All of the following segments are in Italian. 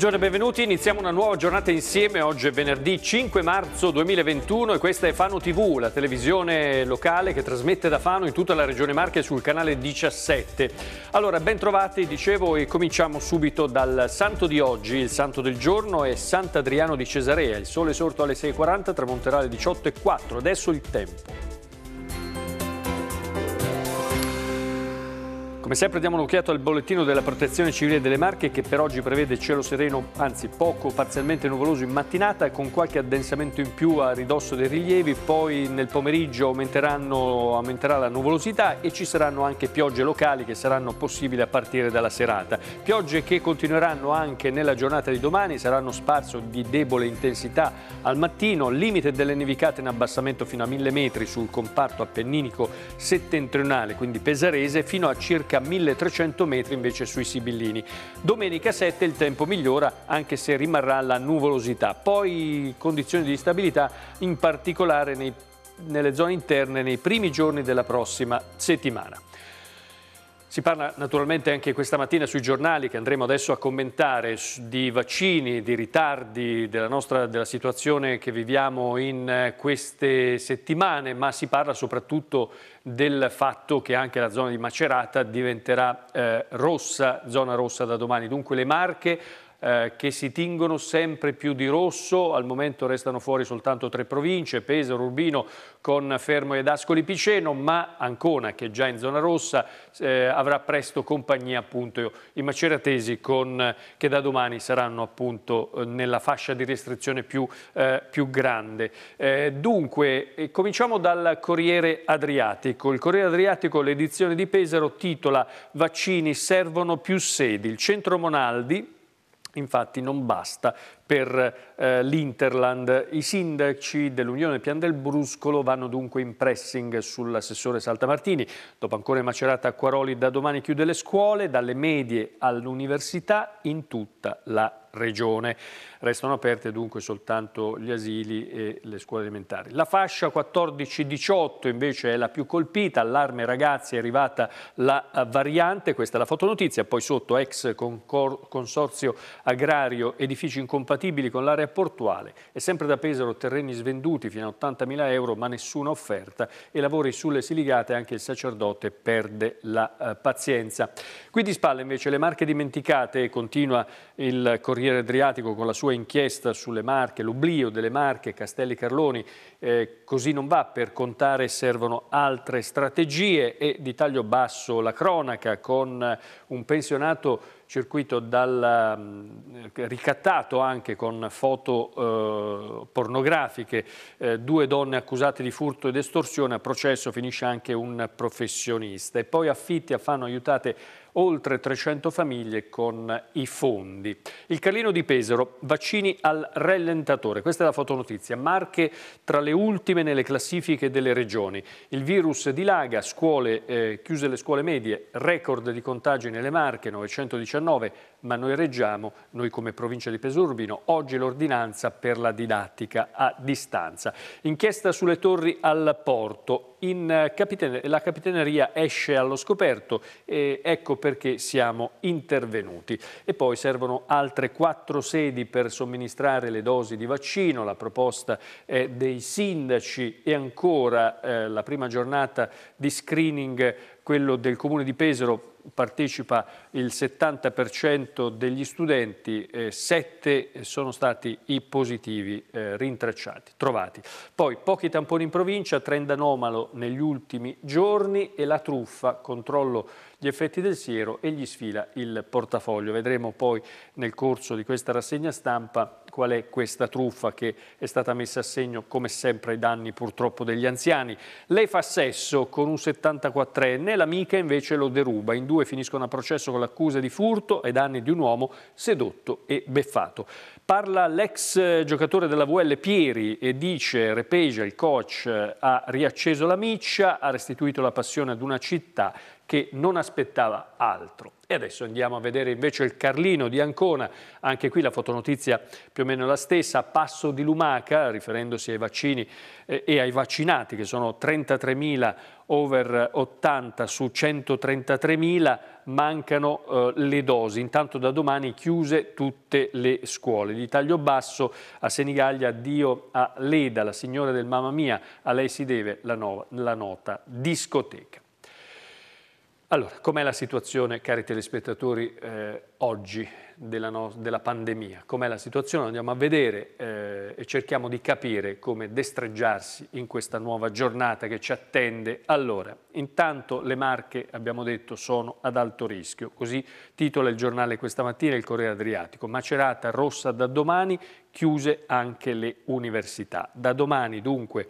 Buongiorno e benvenuti, iniziamo una nuova giornata insieme, oggi è venerdì 5 marzo 2021 e questa è Fano TV, la televisione locale che trasmette da Fano in tutta la regione Marche sul canale 17. Allora, ben trovati, dicevo, e cominciamo subito dal santo di oggi, il santo del giorno è Sant'Adriano di Cesarea, il sole sorto alle 6.40, tramonterà alle 18.04, adesso il tempo. Come sempre diamo un'occhiata al bollettino della protezione civile delle Marche che per oggi prevede cielo sereno, anzi poco parzialmente nuvoloso in mattinata con qualche addensamento in più a ridosso dei rilievi, poi nel pomeriggio aumenterà la nuvolosità e ci saranno anche piogge locali che saranno possibili a partire dalla serata. Piogge che continueranno anche nella giornata di domani, saranno sparso di debole intensità al mattino, limite delle nevicate in abbassamento fino a 1000 metri sul comparto appenninico settentrionale, quindi pesarese, fino a circa a 1300 metri invece sui Sibillini. Domenica 7 il tempo migliora anche se rimarrà la nuvolosità. Poi condizioni di stabilità in particolare nei, nelle zone interne nei primi giorni della prossima settimana. Si parla naturalmente anche questa mattina sui giornali che andremo adesso a commentare di vaccini, di ritardi, della, nostra, della situazione che viviamo in eh, queste settimane, ma si parla soprattutto del fatto che anche la zona di Macerata diventerà eh, rossa, zona rossa da domani. Dunque le Marche eh, che si tingono sempre più di rosso, al momento restano fuori soltanto tre province, Pesaro, Urbino con Fermo ed Ascoli Piceno, ma Ancona che è già in zona rossa eh, avrà presto compagnia appunto i maceratesi con, eh, che da domani saranno appunto eh, nella fascia di restrizione più, eh, più grande. dunque, cominciamo dal Corriere Adriatico. Il Corriere Adriatico, l'edizione di Pesaro, titola Vaccini servono più sedi. Il centro Monaldi infatti non basta per eh, l'Interland. I sindaci dell'Unione Pian del Bruscolo vanno dunque in pressing sull'assessore Saltamartini. Dopo ancora Macerata Acquaroli da domani chiude le scuole, dalle medie all'università in tutta la regione. Restano aperte dunque soltanto gli asili e le scuole elementari. La fascia 14-18 invece è la più colpita, allarme ragazzi è arrivata la eh, variante, questa è la fotonotizia, poi sotto ex consorzio agrario edifici incompatibili con l'area portuale e sempre da Pesaro terreni svenduti fino a 80.000 euro ma nessuna offerta e lavori sulle siligate anche il sacerdote perde la eh, pazienza. Qui di spalle invece le marche dimenticate continua il corriere Corriere Adriatico con la sua inchiesta sulle Marche, l'oblio delle Marche, Castelli Carloni, eh, così non va, per contare servono altre strategie e di taglio basso la cronaca con eh, un pensionato circuito dal, mm, ricattato anche con foto eh, pornografiche, eh, due donne accusate di furto ed estorsione, a processo finisce anche un professionista e poi affitti a fanno aiutate oltre 300 famiglie con i fondi. Il Carlino di Pesaro, vaccini al rallentatore. Questa è la fotonotizia. Marche tra le ultime nelle classifiche delle regioni. Il virus dilaga, scuole, eh, chiuse le scuole medie, record di contagi nelle Marche, 919, ma noi reggiamo, noi come provincia di Pesurbino, oggi l'ordinanza per la didattica a distanza. Inchiesta sulle torri al porto, in eh, capitane la capitaneria esce allo scoperto, eh, ecco perché siamo intervenuti. E poi servono altre quattro sedi per somministrare le dosi di vaccino, la proposta è dei sindaci e ancora eh, la prima giornata di screening quello del comune di Pesaro partecipa il 70% degli studenti, eh, 7 sono stati i positivi eh, rintracciati, trovati. Poi pochi tamponi in provincia, trend anomalo negli ultimi giorni e la truffa, controllo gli effetti del siero e gli sfila il portafoglio. Vedremo poi nel corso di questa rassegna stampa qual è questa truffa che è stata messa a segno come sempre ai danni purtroppo degli anziani. Lei fa sesso con un 74enne, l'amica invece lo deruba. In due finiscono a processo con l'accusa di furto ai danni di un uomo sedotto e beffato. Parla l'ex giocatore della VL Pieri e dice Repegia, il coach, ha riacceso la miccia, ha restituito la passione ad una città che non aspettava altro. E adesso andiamo a vedere invece il Carlino di Ancona, anche qui la fotonotizia più o meno la stessa, a Passo di Lumaca, riferendosi ai vaccini eh, e ai vaccinati che sono 33.000 over 80 su 133.000 mancano eh, le dosi, intanto da domani chiuse tutte le scuole. Di taglio basso a Senigallia, addio a Leda, la signora del Mamma Mia, a lei si deve la, no la nota discoteca. Allora, com'è la situazione, cari telespettatori, eh, oggi della, no della pandemia? Com'è la situazione? Andiamo a vedere eh, e cerchiamo di capire come destreggiarsi in questa nuova giornata che ci attende. Allora, intanto le marche, abbiamo detto, sono ad alto rischio. Così titola il giornale questa mattina il Corriere Adriatico. Macerata rossa da domani, chiuse anche le università. Da domani, dunque,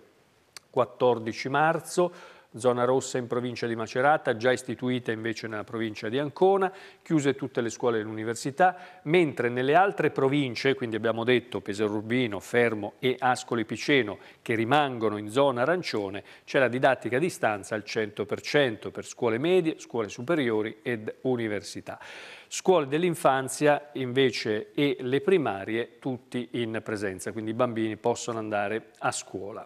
14 marzo, zona rossa in provincia di Macerata, già istituita invece nella provincia di Ancona, chiuse tutte le scuole e le università, mentre nelle altre province, quindi abbiamo detto Pesaro Urbino, Fermo e Ascoli Piceno, che rimangono in zona arancione, c'è la didattica a distanza al 100% per scuole medie, scuole superiori ed università. Scuole dell'infanzia invece e le primarie tutti in presenza, quindi i bambini possono andare a scuola.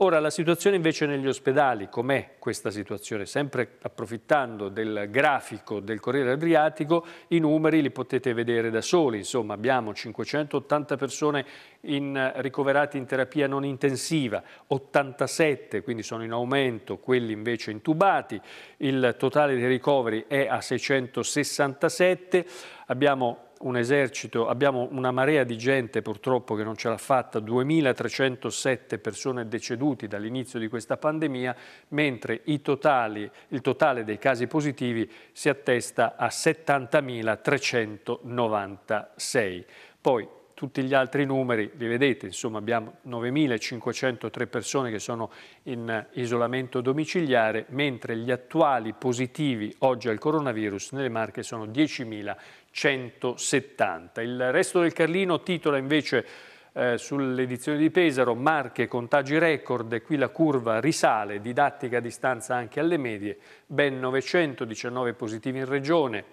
Ora la situazione invece negli ospedali, com'è questa situazione? Sempre approfittando del grafico del Corriere Adriatico, i numeri li potete vedere da soli, insomma abbiamo 580 persone in, ricoverate in terapia non intensiva, 87 quindi sono in aumento quelli invece intubati, il totale dei ricoveri è a 667, 7, abbiamo un esercito, abbiamo una marea di gente purtroppo che non ce l'ha fatta, 2.307 persone decedute dall'inizio di questa pandemia, mentre totali, il totale dei casi positivi si attesta a 70.396. Poi tutti gli altri numeri li vedete, insomma abbiamo 9.503 persone che sono in isolamento domiciliare, mentre gli attuali positivi oggi al coronavirus nelle Marche sono 10.170. Il resto del Carlino titola invece eh, sull'edizione di Pesaro, Marche, contagi record, qui la curva risale, didattica a distanza anche alle medie, ben 919 positivi in regione,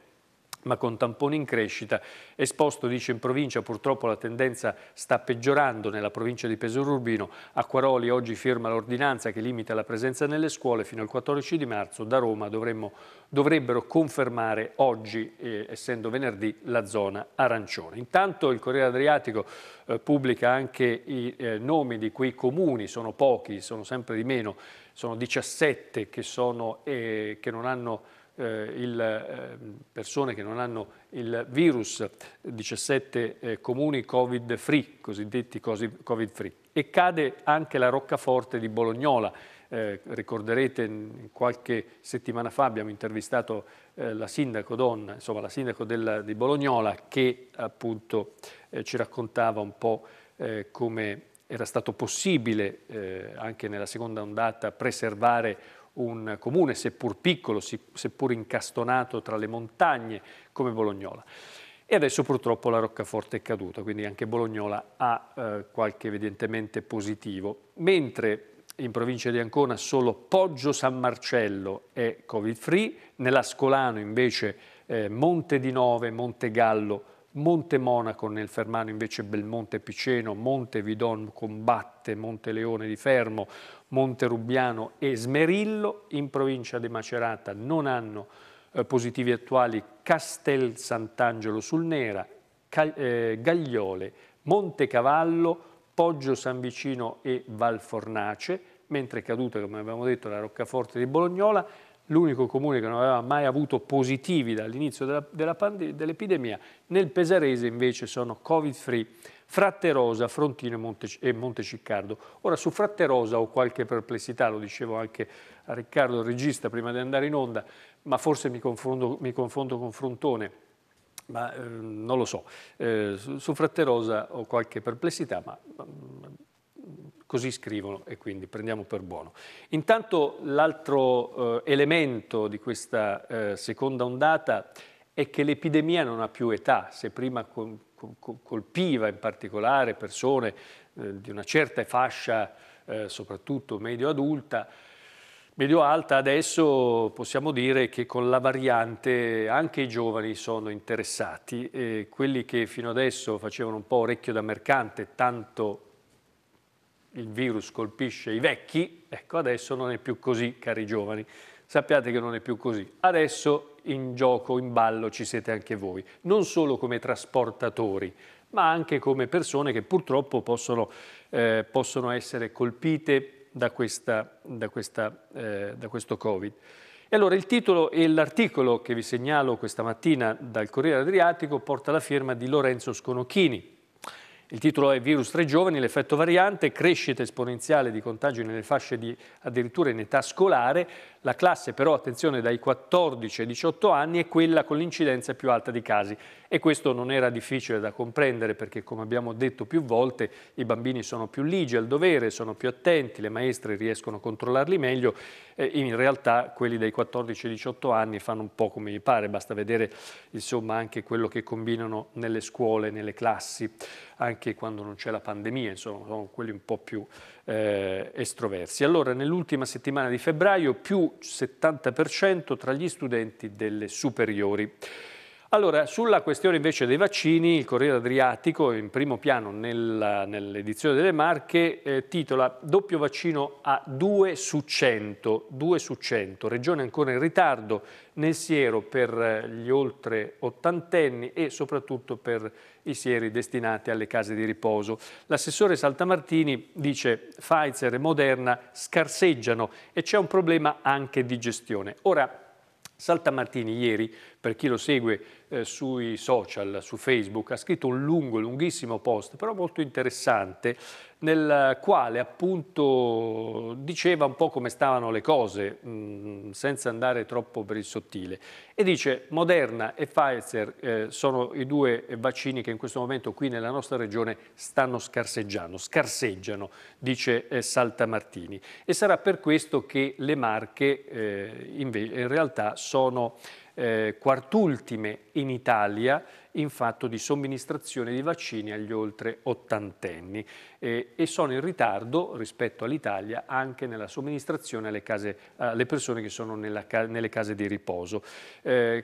ma con tamponi in crescita. Esposto, dice in provincia, purtroppo la tendenza sta peggiorando nella provincia di Pesaro Urbino. Acquaroli oggi firma l'ordinanza che limita la presenza nelle scuole fino al 14 di marzo. Da Roma dovremmo, dovrebbero confermare oggi, eh, essendo venerdì, la zona arancione. Intanto il Corriere Adriatico eh, pubblica anche i eh, nomi di quei comuni, sono pochi, sono sempre di meno, sono 17 che, sono, eh, che non hanno eh, il, ehm, persone che non hanno il virus, 17 eh, comuni covid free, cosiddetti covid free. E cade anche la roccaforte di Bolognola, eh, ricorderete qualche settimana fa abbiamo intervistato eh, la sindaco donna, insomma la sindaco del, di Bolognola che appunto eh, ci raccontava un po' eh, come era stato possibile anche nella seconda ondata preservare un comune, seppur piccolo, seppur incastonato tra le montagne, come Bolognola. E adesso purtroppo la roccaforte è caduta, quindi anche Bolognola ha eh, qualche evidentemente positivo. Mentre in provincia di Ancona solo Poggio San Marcello è covid-free, nell'Ascolano invece eh, Monte di Nove, Monte Gallo, Monte Monaco, nel Fermano invece Belmonte Piceno, Monte Vidon Combatte, Monte Leone di Fermo, Monterubiano e Smerillo, in provincia di Macerata non hanno eh, positivi attuali Castel Sant'Angelo sul Nera, Cal eh, Gagliole, Montecavallo, Poggio San Vicino e Valfornace, mentre è caduta, come abbiamo detto, la Roccaforte di Bolognola, l'unico comune che non aveva mai avuto positivi dall'inizio dell'epidemia, dell nel Pesarese invece sono covid-free Fratte Rosa, Frontino e, Monte, e Monteciccardo. Ora su Fratte Rosa ho qualche perplessità, lo dicevo anche a Riccardo, il regista, prima di andare in onda, ma forse mi confondo, mi confondo con Frontone, ma eh, non lo so. Eh, su, Fratte Rosa ho qualche perplessità, ma, ma mm, così scrivono e quindi prendiamo per buono. Intanto l'altro eh, elemento di questa eh, seconda ondata è è che l'epidemia non ha più età, se prima colpiva in particolare persone eh, di una certa fascia, eh, soprattutto medio-adulta, medio-alta, adesso possiamo dire che con la variante anche i giovani sono interessati e quelli che fino adesso facevano un po' orecchio da mercante, tanto il virus colpisce i vecchi, ecco adesso non è più così cari giovani, sappiate che non è più così. Adesso in gioco, in ballo ci siete anche voi, non solo come trasportatori, ma anche come persone che purtroppo possono, eh, possono essere colpite da, questa, da, questa, eh, da questo Covid. E allora il titolo e l'articolo che vi segnalo questa mattina dal Corriere Adriatico porta la firma di Lorenzo Sconocchini. Il titolo è Virus tra i giovani, l'effetto variante, crescita esponenziale di contagi nelle fasce di, addirittura in età scolare, la classe però, attenzione, dai 14 ai 18 anni è quella con l'incidenza più alta di casi e questo non era difficile da comprendere perché come abbiamo detto più volte i bambini sono più ligi al dovere, sono più attenti, le maestre riescono a controllarli meglio, eh, in realtà quelli dai 14 ai 18 anni fanno un po' come gli pare, basta vedere insomma anche quello che combinano nelle scuole, nelle classi, anche quando non c'è la pandemia, insomma sono quelli un po' più eh, estroversi. Allora, nell'ultima settimana di febbraio, più 70% tra gli studenti delle superiori. Allora, sulla questione invece dei vaccini, il Corriere Adriatico, in primo piano nell'edizione nell delle Marche, eh, titola Doppio vaccino a 2 su 100, 2 su 100, regione ancora in ritardo nel siero per eh, gli oltre ottantenni e soprattutto per i sieri destinati alle case di riposo. L'assessore Saltamartini dice Pfizer e Moderna scarseggiano e c'è un problema anche di gestione. Ora, Saltamartini ieri, per chi lo segue eh, sui social, su Facebook, ha scritto un lungo, lunghissimo post, però molto interessante, nel quale appunto diceva un po' come stavano le cose, mh, mm, senza andare troppo per il sottile. E dice Moderna e Pfizer eh, sono i due vaccini che in questo momento qui nella nostra regione stanno scarseggiando, scarseggiano, dice eh, Saltamartini. E sarà per questo che le Marche eh, in, in realtà sono eh, quartultime in Italia in fatto di somministrazione di vaccini agli oltre ottantenni eh, e sono in ritardo rispetto all'Italia anche nella somministrazione alle, case, alle persone che sono nella, nelle case di riposo. Eh,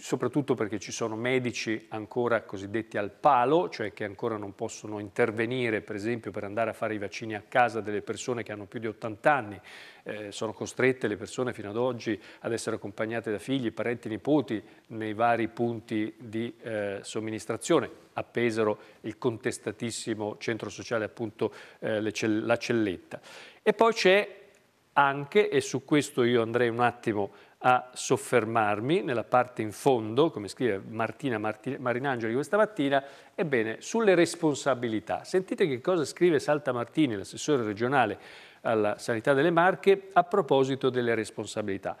soprattutto perché ci sono medici ancora cosiddetti al palo, cioè che ancora non possono intervenire per esempio per andare a fare i vaccini a casa delle persone che hanno più di 80 anni, eh, sono costrette le persone fino ad oggi ad essere accompagnate da figli, parenti, nipoti nei vari punti di eh, somministrazione. A Pesaro il contestatissimo centro sociale appunto eh, la Celletta. E poi c'è anche, e su questo io andrei un attimo a soffermarmi nella parte in fondo, come scrive Martina Marti- Marinangeli questa mattina, ebbene sulle responsabilità. Sentite che cosa scrive Salta Martini, l'assessore regionale alla sanità delle Marche, a proposito delle responsabilità.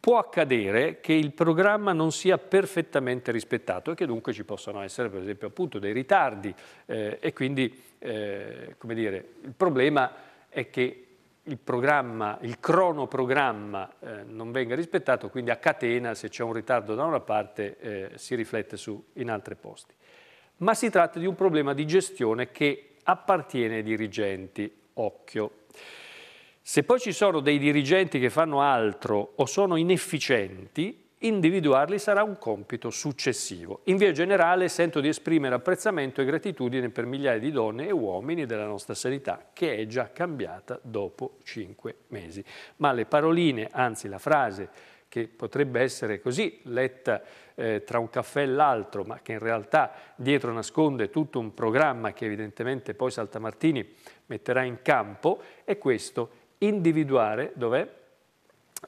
Può accadere che il programma non sia perfettamente rispettato e che dunque ci possano essere per esempio appunto dei ritardi eh, e quindi eh, come dire, il problema è che il programma, il cronoprogramma eh, non venga rispettato, quindi a catena se c'è un ritardo da una parte eh, si riflette su in altri posti. Ma si tratta di un problema di gestione che appartiene ai dirigenti, occhio. Se poi ci sono dei dirigenti che fanno altro o sono inefficienti, Individuarli sarà un compito successivo. In via generale sento di esprimere apprezzamento e gratitudine per migliaia di donne e uomini della nostra sanità che è già cambiata dopo cinque mesi. Ma le paroline, anzi la frase che potrebbe essere così letta eh, tra un caffè e l'altro, ma che in realtà dietro nasconde tutto un programma che evidentemente poi Saltamartini metterà in campo, è questo, individuare, dov'è?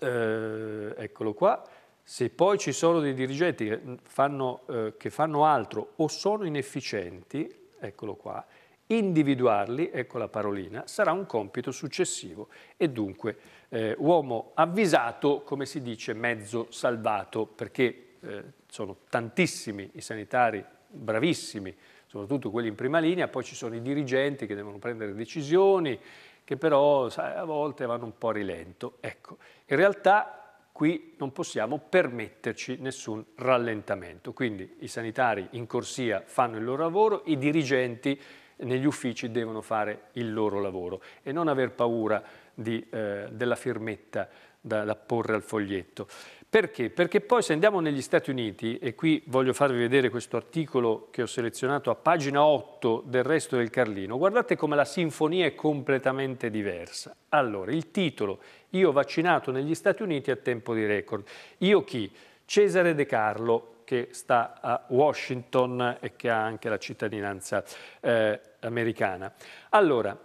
Eh, eccolo qua, se poi ci sono dei dirigenti che fanno, eh, che fanno, altro o sono inefficienti, eccolo qua, individuarli, ecco la parolina, sarà un compito successivo e dunque eh, uomo avvisato, come si dice, mezzo salvato, perché eh, sono tantissimi i sanitari bravissimi, soprattutto quelli in prima linea, poi ci sono i dirigenti che devono prendere decisioni, che però sai, a volte vanno un po' a rilento. Ecco, in realtà qui non possiamo permetterci nessun rallentamento. Quindi i sanitari in corsia fanno il loro lavoro, i dirigenti negli uffici devono fare il loro lavoro e non aver paura di, eh, della firmetta da, da porre al foglietto. Perché? Perché poi se andiamo negli Stati Uniti, e qui voglio farvi vedere questo articolo che ho selezionato a pagina 8 del resto del Carlino, guardate come la sinfonia è completamente diversa. Allora, il titolo, io vaccinato negli Stati Uniti a tempo di record. Io chi? Cesare De Carlo, che sta a Washington e che ha anche la cittadinanza eh, americana. Allora,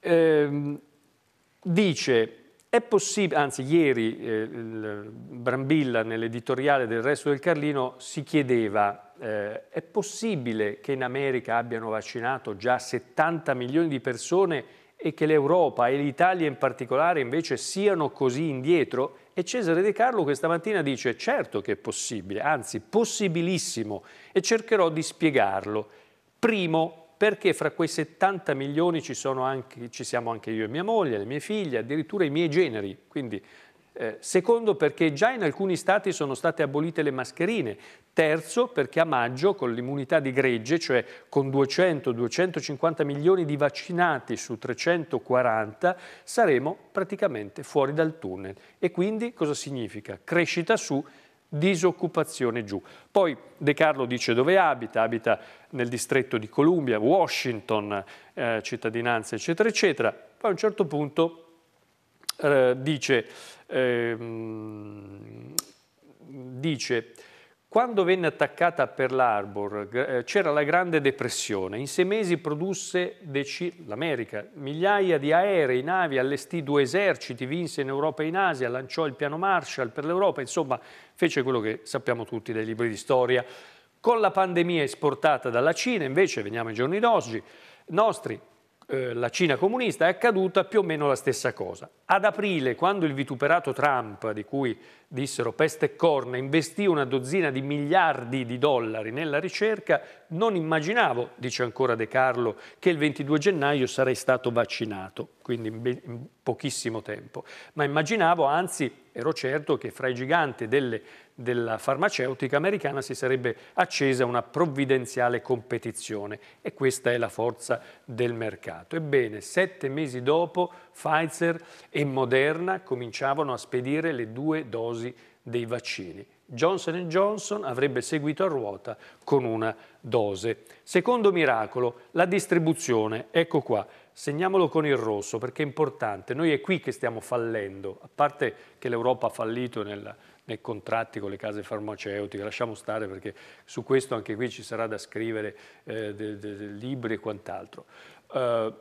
ehm, dice è possibile, anzi ieri eh, Brambilla nell'editoriale del resto del Carlino si chiedeva eh, è possibile che in America abbiano vaccinato già 70 milioni di persone e che l'Europa e l'Italia in particolare invece siano così indietro? E Cesare De Carlo questa mattina dice certo che è possibile, anzi possibilissimo e cercherò di spiegarlo. Primo, perché fra quei 70 milioni ci, anche, ci siamo anche io e mia moglie, le mie figlie, addirittura i miei generi, quindi eh, secondo perché già in alcuni stati sono state abolite le mascherine, terzo perché a maggio con l'immunità di gregge, cioè con 200-250 milioni di vaccinati su 340, saremo praticamente fuori dal tunnel. E quindi cosa significa? Crescita su disoccupazione giù. Poi De Carlo dice dove abita, abita nel distretto di Columbia, Washington, eh, cittadinanza, eccetera, eccetera. Poi a un certo punto eh, dice, eh, dice quando venne attaccata per l'Arbor eh, c'era la Grande Depressione, in sei mesi produsse l'America migliaia di aerei, navi, allestì due eserciti, vinse in Europa e in Asia, lanciò il piano Marshall per l'Europa, insomma fece quello che sappiamo tutti dai libri di storia. Con la pandemia esportata dalla Cina, invece, veniamo ai giorni d'oggi, nostri, eh, la Cina comunista, è accaduta più o meno la stessa cosa. Ad aprile, quando il vituperato Trump, di cui dissero peste e corna, investì una dozzina di miliardi di dollari nella ricerca, non immaginavo, dice ancora De Carlo, che il 22 gennaio sarei stato vaccinato quindi in, in pochissimo tempo. Ma immaginavo, anzi ero certo che fra i giganti delle, della farmaceutica americana si sarebbe accesa una provvidenziale competizione e questa è la forza del mercato. Ebbene, sette mesi dopo Pfizer e Moderna cominciavano a spedire le due dosi dei vaccini. Johnson Johnson avrebbe seguito a ruota con una dose. Secondo miracolo, la distribuzione, ecco qua, segniamolo con il rosso perché è importante. Noi è qui che stiamo fallendo, a parte che l'Europa ha fallito nel, nei contratti con le case farmaceutiche, lasciamo stare perché su questo anche qui ci sarà da scrivere eh, de, de, de libri e quant'altro. Uh,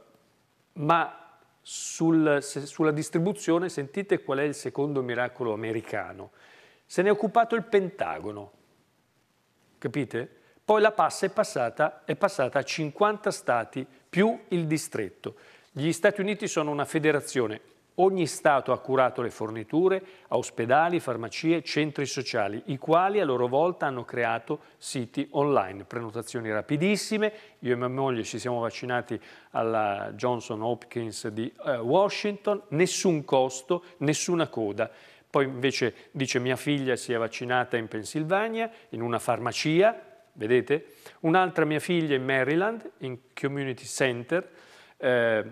ma sul, se, sulla distribuzione sentite qual è il secondo miracolo americano. Se ne è occupato il Pentagono, capite? Poi la passa è passata, è passata a 50 stati più il distretto. Gli Stati Uniti sono una federazione. Ogni Stato ha curato le forniture a ospedali, farmacie, centri sociali, i quali a loro volta hanno creato siti online. Prenotazioni rapidissime. Io e mia moglie ci siamo vaccinati alla Johnson Hopkins di eh, Washington. Nessun costo, nessuna coda. Poi invece dice mia figlia si è vaccinata in Pennsylvania, in una farmacia, vedete? Un'altra mia figlia in Maryland, in Community Center. Eh,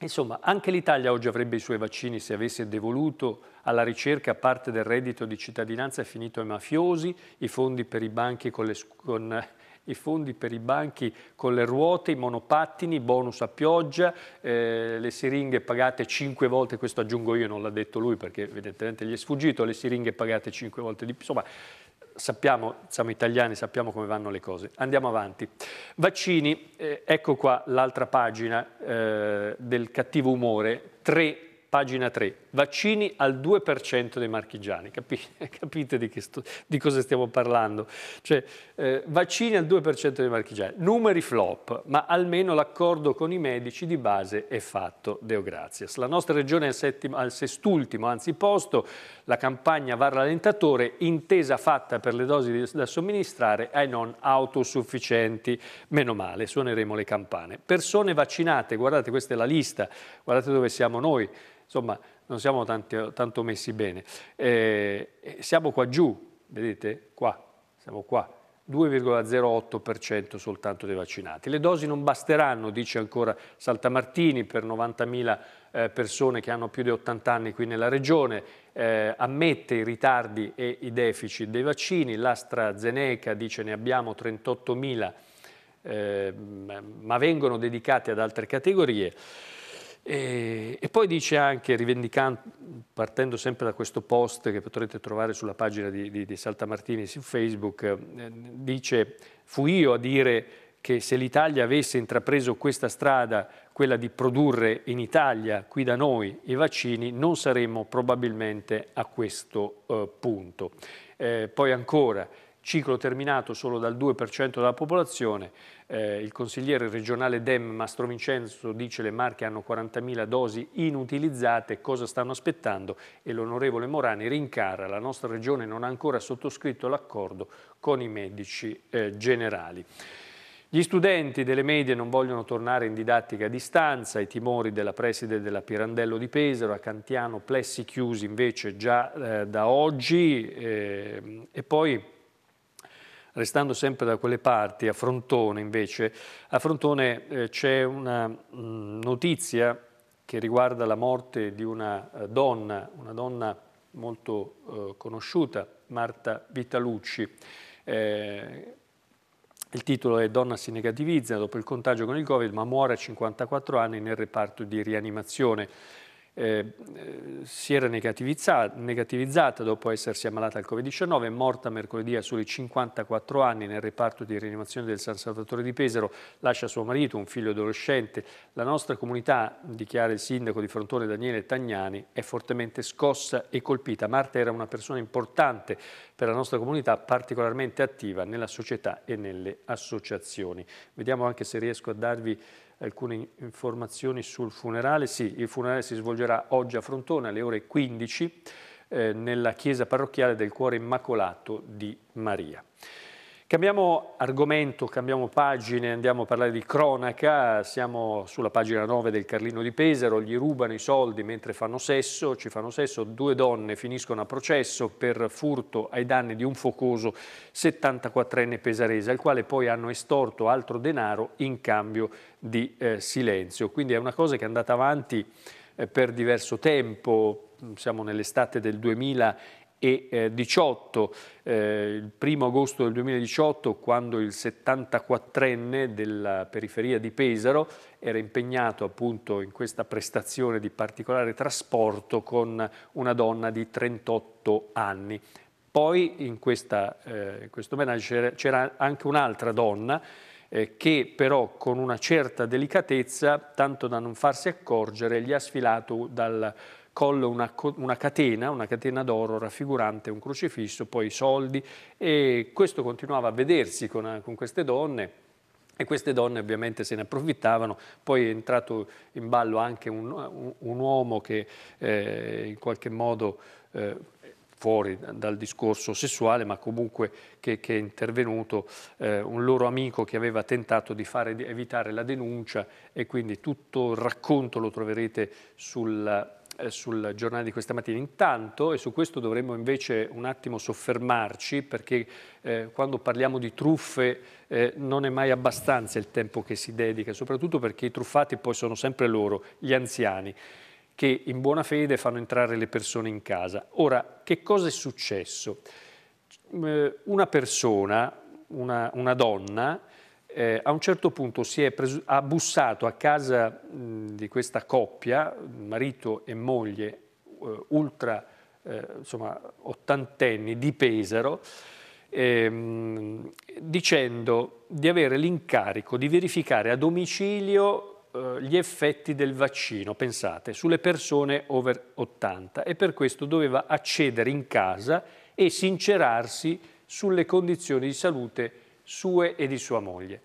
insomma, anche l'Italia oggi avrebbe i suoi vaccini se avesse devoluto alla ricerca parte del reddito di cittadinanza è finito ai mafiosi, i fondi per i banchi con le, con, i fondi per i banchi con le ruote, i monopattini, bonus a pioggia, eh, le siringhe pagate cinque volte, questo aggiungo io, non l'ha detto lui perché evidentemente gli è sfuggito, le siringhe pagate cinque volte di più, insomma sappiamo, siamo italiani, sappiamo come vanno le cose. Andiamo avanti. Vaccini, eh, ecco qua l'altra pagina eh, del cattivo umore, tre pagina 3, vaccini al 2% dei marchigiani, capite, capite di, sto, di, cosa stiamo parlando? Cioè, eh, vaccini al 2% dei marchigiani, numeri flop, ma almeno l'accordo con i medici di base è fatto, Deo grazias. La nostra regione è al, settimo, al sest'ultimo, anzi posto, la campagna va rallentatore, intesa fatta per le dosi da somministrare ai non autosufficienti, meno male, suoneremo le campane. Persone vaccinate, guardate questa è la lista, guardate dove siamo noi, Insomma, non siamo tanti, tanto messi bene. Eh, siamo qua giù, vedete? Qua, siamo qua. 2,08% soltanto dei vaccinati. Le dosi non basteranno, dice ancora Saltamartini, per 90.000 eh, persone che hanno più di 80 anni qui nella regione, eh, ammette i ritardi e i deficit dei vaccini, l'AstraZeneca dice ne abbiamo 38.000, eh, ma vengono dedicati ad altre categorie. E, eh, e, poi dice anche, rivendicando, partendo sempre da questo post che potrete trovare sulla pagina di, di, di Salta Martini su Facebook, eh, dice fu io a dire che se l'Italia avesse intrapreso questa strada, quella di produrre in Italia, qui da noi, i vaccini, non saremmo probabilmente a questo eh, punto. Eh, poi ancora, ciclo terminato solo dal 2% della popolazione, eh, il consigliere regionale Dem Mastro Vincenzo dice le Marche hanno 40.000 dosi inutilizzate, cosa stanno aspettando? E l'onorevole Morani rincara, la nostra regione non ha ancora sottoscritto l'accordo con i medici eh, generali. Gli studenti delle medie non vogliono tornare in didattica a distanza, i timori della preside della Pirandello di Pesaro, a Cantiano plessi chiusi invece già eh, da oggi ehm, e poi Restando sempre da quelle parti, a Frontone invece, a Frontone eh, c'è una mh, mm, notizia che riguarda la morte di una eh, donna, una donna molto eh, conosciuta, Marta Vitalucci. Eh, il titolo è Donna si negativizza dopo il contagio con il Covid, ma muore a 54 anni nel reparto di rianimazione eh, si era negativizza, negativizzata dopo essersi ammalata al Covid-19, è morta mercoledì a soli 54 anni nel reparto di rianimazione del San Salvatore di Pesaro, lascia suo marito, un figlio adolescente. La nostra comunità, dichiara il sindaco di Frontone Daniele Tagnani, è fortemente scossa e colpita. Marta era una persona importante per la nostra comunità, particolarmente attiva nella società e nelle associazioni. Vediamo anche se riesco a darvi alcune informazioni sul funerale. Sì, il funerale si svolgerà oggi a Frontone alle ore 15 eh, nella chiesa parrocchiale del Cuore Immacolato di Maria. Cambiamo argomento, cambiamo pagine, andiamo a parlare di cronaca, siamo sulla pagina 9 del Carlino di Pesaro, gli rubano i soldi mentre fanno sesso, ci fanno sesso, due donne finiscono a processo per furto ai danni di un focoso 74enne pesarese, al quale poi hanno estorto altro denaro in cambio di eh, silenzio. Quindi è una cosa che è andata avanti eh, per diverso tempo, siamo nell'estate del 2000 2018, eh, eh, il primo agosto del 2018 quando il 74enne della periferia di Pesaro era impegnato appunto in questa prestazione di particolare trasporto con una donna di 38 anni. Poi in, questa, eh, in questo menage c'era anche un'altra donna eh, che però con una certa delicatezza, tanto da non farsi accorgere, gli ha sfilato dal collo una, una catena, una catena d'oro raffigurante un crocifisso, poi i soldi e questo continuava a vedersi con, con queste donne e queste donne ovviamente se ne approfittavano, poi è entrato in ballo anche un, un, un uomo che eh, in qualche modo eh, fuori dal discorso sessuale, ma comunque che, che è intervenuto eh, un loro amico che aveva tentato di, fare, di evitare la denuncia e quindi tutto il racconto lo troverete sulla eh, sul giornale di questa mattina. Intanto, e su questo dovremmo invece un attimo soffermarci, perché eh, quando parliamo di truffe eh, non è mai abbastanza il tempo che si dedica, soprattutto perché i truffati poi sono sempre loro, gli anziani, che in buona fede fanno entrare le persone in casa. Ora, che cosa è successo? Una persona, una, una donna, eh, a un certo punto si è ha bussato a casa mh, di questa coppia, marito e moglie, eh, ultra, eh, insomma, ottantenni di Pesaro, ehm, dicendo di avere l'incarico di verificare a domicilio eh, gli effetti del vaccino, pensate, sulle persone over 80 e per questo doveva accedere in casa e sincerarsi sulle condizioni di salute sue e di sua moglie.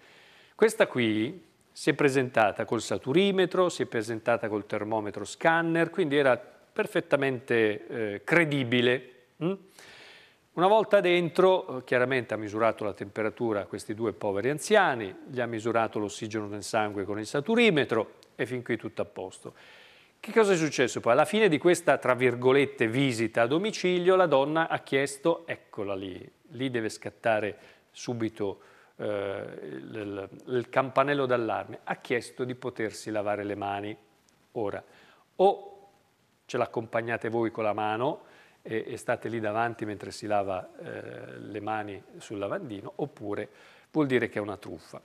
Questa qui si è presentata col saturimetro, si è presentata col termometro scanner, quindi era perfettamente eh, credibile. Mm? Una volta dentro, eh, chiaramente ha misurato la temperatura a questi due poveri anziani, gli ha misurato l'ossigeno nel sangue con il saturimetro e fin qui tutto a posto. Che cosa è successo poi? Alla fine di questa, tra virgolette, visita a domicilio, la donna ha chiesto, eccola lì, lì deve scattare subito eh, il, il campanello d'allarme, ha chiesto di potersi lavare le mani. Ora, o ce l'accompagnate voi con la mano, e, state lì davanti mentre si lava eh, le mani sul lavandino, oppure vuol dire che è una truffa.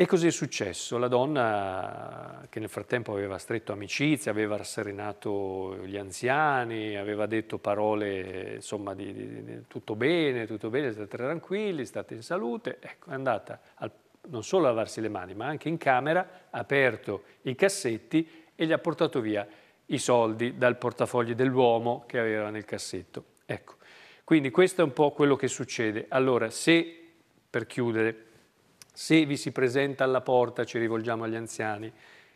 E cos'è successo. La donna, che nel frattempo aveva stretto amicizia, aveva rasserenato gli anziani, aveva detto parole insomma di, di, di tutto bene, tutto bene, state tranquilli, state in salute, ecco, è andata al, non solo a lavarsi le mani, ma anche in camera, ha aperto i cassetti e gli ha portato via i soldi dal portafogli dell'uomo che aveva nel cassetto. Ecco. Quindi questo è un po' quello che succede. Allora, se per chiudere se vi si presenta alla porta, ci rivolgiamo agli anziani,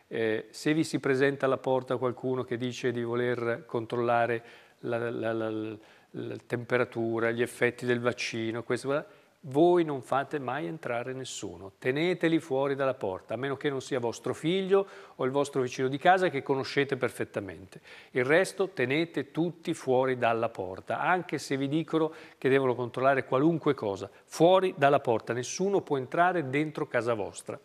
eh, se vi si presenta alla porta qualcuno che dice di voler controllare la, la, la, la temperatura, gli effetti del vaccino, questo, voi non fate mai entrare nessuno, teneteli fuori dalla porta, a meno che non sia vostro figlio o il vostro vicino di casa che conoscete perfettamente. Il resto tenete tutti fuori dalla porta, anche se vi dicono che devono controllare qualunque cosa, fuori dalla porta, nessuno può entrare dentro casa vostra.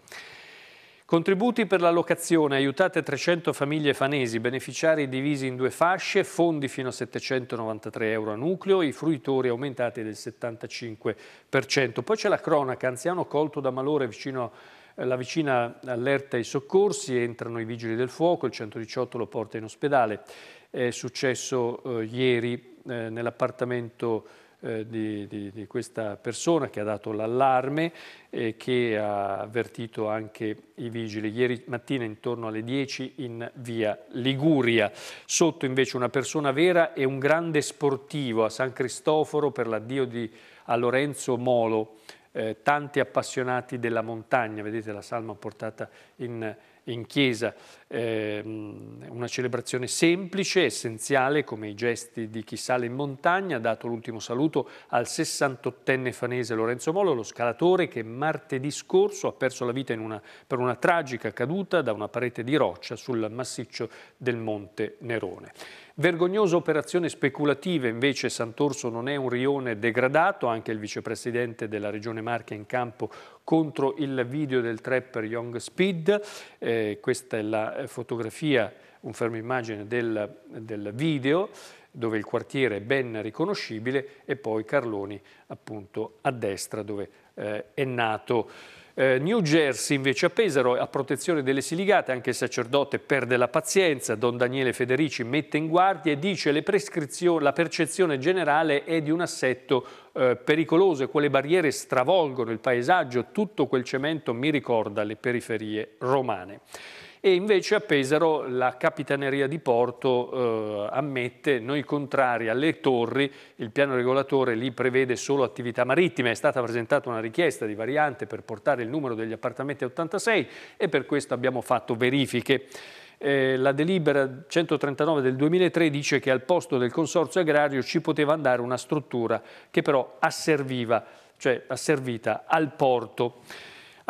Contributi per la locazione, aiutate 300 famiglie fanesi, beneficiari divisi in due fasce, fondi fino a 793 euro a nucleo, i fruitori aumentati del 75%. Poi c'è la cronaca, anziano colto da malore vicino eh, la vicina allerta ai soccorsi, entrano i vigili del fuoco, il 118 lo porta in ospedale. È successo eh, ieri eh, nell'appartamento eh, di, di, di, questa persona che ha dato l'allarme e che ha avvertito anche i vigili ieri mattina intorno alle 10 in via Liguria. Sotto invece una persona vera e un grande sportivo a San Cristoforo per l'addio di, a Lorenzo Molo, eh, tanti appassionati della montagna, vedete la salma portata in in chiesa, eh, una celebrazione semplice, essenziale come i gesti di chi sale in montagna, ha dato l'ultimo saluto al 68enne fanese Lorenzo Molo, lo scalatore che martedì scorso ha perso la vita una, per una tragica caduta da una parete di roccia sul massiccio del Monte Nerone. Vergognosa operazione speculativa, invece Sant'Orso non è un rione degradato, anche il vicepresidente della Regione Marche in campo contro il video del trapper Young Speed, eh, questa è la eh, fotografia, un fermo immagine del, del video dove il quartiere è ben riconoscibile e poi Carloni appunto a destra dove eh, è nato. Eh, New Jersey invece a Pesaro, a protezione delle siligate, anche il sacerdote perde la pazienza, Don Daniele Federici mette in guardia e dice che la percezione generale è di un assetto eh, pericoloso e quelle barriere stravolgono il paesaggio, tutto quel cemento mi ricorda le periferie romane e invece a Pesaro la Capitaneria di Porto eh, ammette, noi contrari alle torri, il piano regolatore lì prevede solo attività marittime, è stata presentata una richiesta di variante per portare il numero degli appartamenti a 86 e per questo abbiamo fatto verifiche. Eh, la delibera 139 del 2003 dice che al posto del consorzio agrario ci poteva andare una struttura che però asserviva, cioè asservita al porto.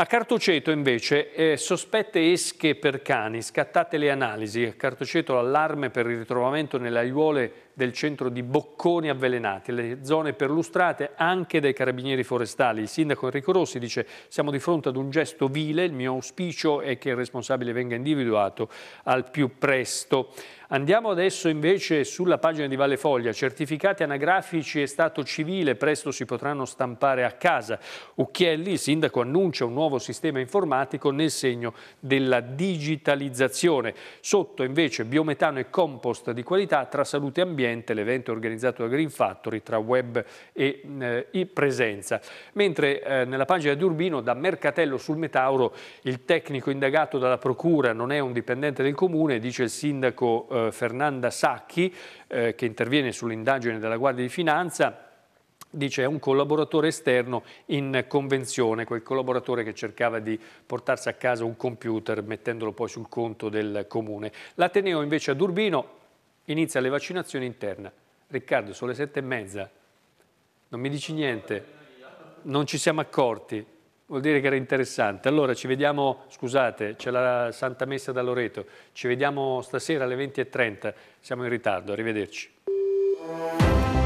A Cartoceto invece eh, sospette esche per cani, scattate le analisi. A Cartoceto l'allarme per il ritrovamento nelle aiuole del centro di bocconi avvelenati, le zone perlustrate anche dai carabinieri forestali. Il sindaco Enrico Rossi dice siamo di fronte ad un gesto vile, il mio auspicio è che il responsabile venga individuato al più presto. Andiamo adesso invece sulla pagina di Valle Foglia, certificati anagrafici e stato civile presto si potranno stampare a casa. Ucchielli, il sindaco, annuncia un nuovo sistema informatico nel segno della digitalizzazione. Sotto invece biometano e compost di qualità tra salute e ambiente ambiente, l'evento organizzato da Green Factory tra web e eh, e presenza. Mentre eh, nella pagina di Urbino, da Mercatello sul Metauro, il tecnico indagato dalla procura non è un dipendente del comune, dice il sindaco eh, Fernanda Sacchi, eh, che interviene sull'indagine della Guardia di Finanza, dice è un collaboratore esterno in convenzione, quel collaboratore che cercava di portarsi a casa un computer mettendolo poi sul conto del comune. L'Ateneo invece ad Urbino inizia le vaccinazioni interne. Riccardo, sono le sette e mezza, non mi dici niente, non ci siamo accorti, vuol dire che era interessante. Allora ci vediamo, scusate, c'è la Santa Messa da Loreto, ci vediamo stasera alle 20.30, siamo in ritardo, arrivederci.